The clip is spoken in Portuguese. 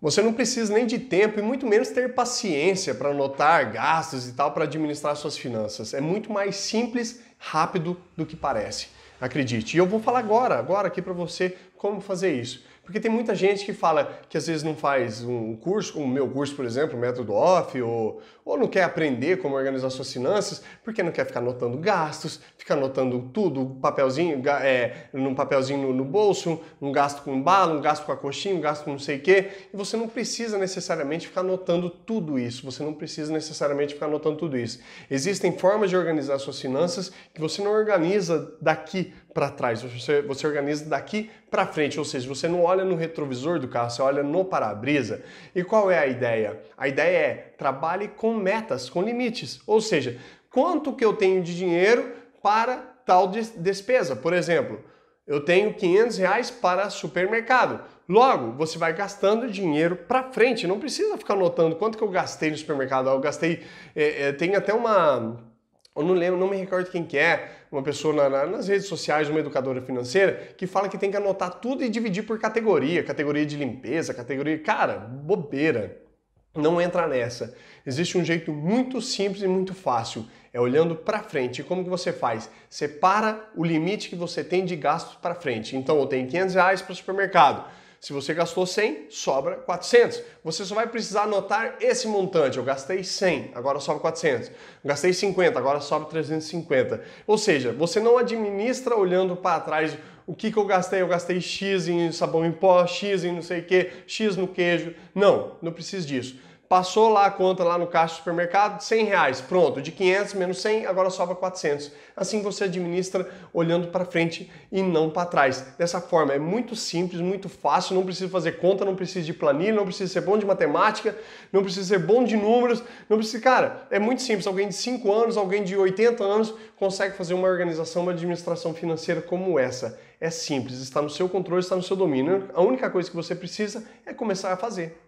Você não precisa nem de tempo e muito menos ter paciência para anotar gastos e tal para administrar suas finanças. É muito mais simples, rápido do que parece. Acredite. E eu vou falar agora, agora aqui para você como fazer isso. Porque tem muita gente que fala que às vezes não faz um curso, como o meu curso, por exemplo, método off, ou, ou não quer aprender como organizar suas finanças, porque não quer ficar anotando gastos, ficar anotando tudo, papelzinho, é, num papelzinho no, no bolso, um gasto com bala, um gasto com a coxinha, um gasto com não sei o quê. E você não precisa necessariamente ficar anotando tudo isso, você não precisa necessariamente ficar anotando tudo isso. Existem formas de organizar suas finanças que você não organiza daqui para trás, você, você organiza daqui para frente, ou seja, você não olha no retrovisor do carro, você olha no para-brisa. E qual é a ideia? A ideia é trabalhe com metas, com limites, ou seja, quanto que eu tenho de dinheiro para tal despesa. Por exemplo, eu tenho 500 reais para supermercado. Logo, você vai gastando dinheiro para frente. Não precisa ficar notando quanto que eu gastei no supermercado. Eu gastei, é, é, tem até uma, eu não lembro, não me recordo quem que é, uma pessoa na, na, nas redes sociais, uma educadora financeira, que fala que tem que anotar tudo e dividir por categoria, categoria de limpeza, categoria. Cara, bobeira. Não entra nessa. Existe um jeito muito simples e muito fácil. É olhando para frente. E como que você faz? Separa o limite que você tem de gastos para frente. Então, eu tenho 500 reais para supermercado se você gastou 100, sobra 400. Você só vai precisar anotar esse montante. Eu gastei 100, agora sobra 400. gastei 50, agora sobra 350. Ou seja, você não administra olhando para trás o que, que eu gastei? Eu gastei X em sabão em pó, X em não sei o que, X no queijo. Não, não preciso disso. Passou lá a conta lá no caixa do supermercado, 100 reais, pronto, de 500 menos 100, agora sobra 400. Assim você administra olhando para frente e não para trás. Dessa forma, é muito simples, muito fácil, não precisa fazer conta, não precisa de planilha, não precisa ser bom de matemática, não precisa ser bom de números, não precisa... Cara, é muito simples, alguém de 5 anos, alguém de 80 anos consegue fazer uma organização, uma administração financeira como essa. É simples, está no seu controle, está no seu domínio. A única coisa que você precisa é começar a fazer.